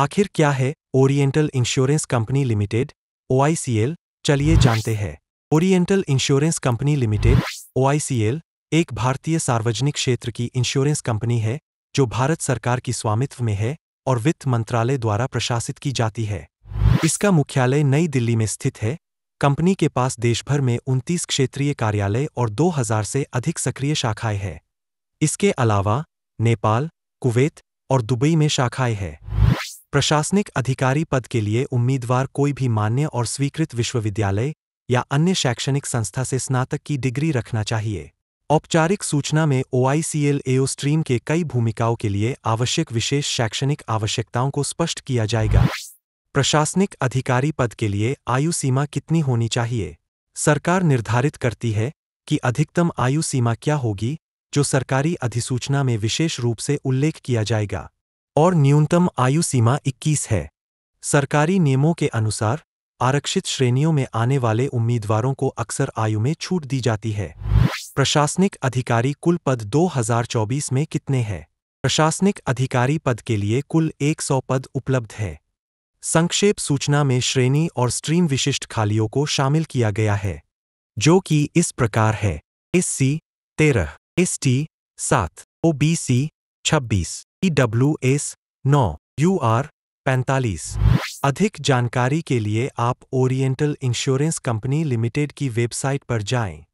आखिर क्या है oriental insurance company limited OICL चलिए जानते हैं oriental insurance company limited OICL एक भारतीय सार्वजनिक क्षेत्र की इंश्योरेंस कंपनी है जो भारत सरकार की स्वामित्व में है और वित्त मंत्रालय द्वारा प्रशासित की जाती है इसका मुख्यालय नई दिल्ली में स्थित है कंपनी के पास देशभर में उनतीस क्षेत्रीय कार्यालय और 2000 से अधिक सक्रिय शाखाएं हैं इसके अलावा नेपाल कुवैत और दुबई में शाखाएं हैं प्रशासनिक अधिकारी पद के लिए उम्मीदवार कोई भी मान्य और स्वीकृत विश्वविद्यालय या अन्य शैक्षणिक संस्था से स्नातक की डिग्री रखना चाहिए औपचारिक सूचना में ओआईसीएल एओ स्ट्रीम के कई भूमिकाओं के लिए आवश्यक विशेष शैक्षणिक आवश्यकताओं को स्पष्ट किया जाएगा प्रशासनिक अधिकारी पद के लिए आयु सीमा कितनी होनी चाहिए सरकार निर्धारित करती है कि अधिकतम आयु सीमा क्या होगी जो सरकारी अधिसूचना में विशेष रूप से उल्लेख किया जाएगा और न्यूनतम आयु सीमा 21 है सरकारी नियमों के अनुसार आरक्षित श्रेणियों में आने वाले उम्मीदवारों को अक्सर आयु में छूट दी जाती है प्रशासनिक अधिकारी कुल पद 2024 में कितने हैं प्रशासनिक अधिकारी पद के लिए कुल 100 पद उपलब्ध है संक्षेप सूचना में श्रेणी और स्ट्रीम विशिष्ट खालियों को शामिल किया गया है जो कि इस प्रकार है एस सी तेरह एस टी सात ओ बी सी छब्बीस ई डब्ल्यू एस नौ यू आर पैंतालीस अधिक जानकारी के लिए आप ओरिएंटल इंश्योरेंस कंपनी लिमिटेड की वेबसाइट पर जाएं।